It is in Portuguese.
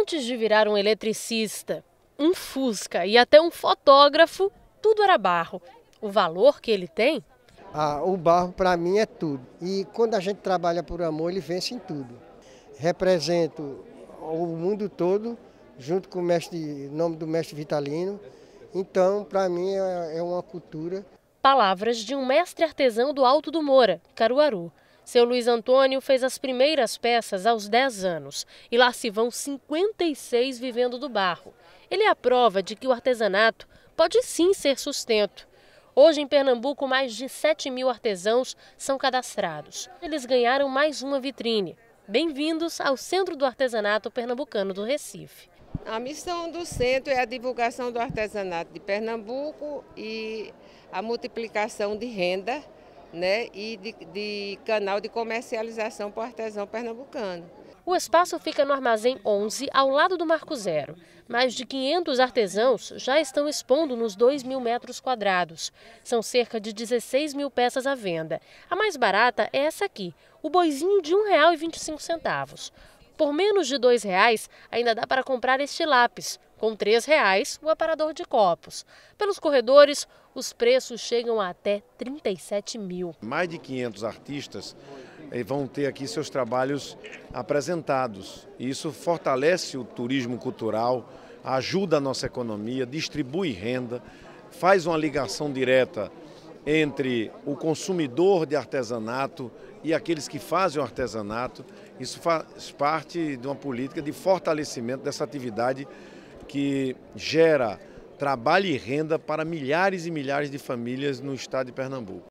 Antes de virar um eletricista, um fusca e até um fotógrafo, tudo era barro. O valor que ele tem? Ah, o barro para mim é tudo. E quando a gente trabalha por amor, ele vence em tudo. Represento o mundo todo, junto com o mestre, nome do mestre Vitalino. Então, para mim, é, é uma cultura. Palavras de um mestre artesão do Alto do Moura, Caruaru. Seu Luiz Antônio fez as primeiras peças aos 10 anos e lá se vão 56 vivendo do barro. Ele é a prova de que o artesanato pode sim ser sustento. Hoje, em Pernambuco, mais de 7 mil artesãos são cadastrados. Eles ganharam mais uma vitrine. Bem-vindos ao Centro do Artesanato Pernambucano do Recife. A missão do centro é a divulgação do artesanato de Pernambuco e a multiplicação de renda né, e de, de canal de comercialização para o artesão pernambucano. O espaço fica no Armazém 11, ao lado do Marco Zero. Mais de 500 artesãos já estão expondo nos 2 mil metros quadrados. São cerca de 16 mil peças à venda. A mais barata é essa aqui, o boizinho de R$ 1,25. Por menos de R$ 2,00, ainda dá para comprar este lápis, com R$ reais o aparador de copos. Pelos corredores, os preços chegam a até 37 mil. Mais de 500 artistas eh, vão ter aqui seus trabalhos apresentados. isso fortalece o turismo cultural, ajuda a nossa economia, distribui renda, faz uma ligação direta entre o consumidor de artesanato e aqueles que fazem o artesanato. Isso faz parte de uma política de fortalecimento dessa atividade que gera trabalho e renda para milhares e milhares de famílias no estado de Pernambuco.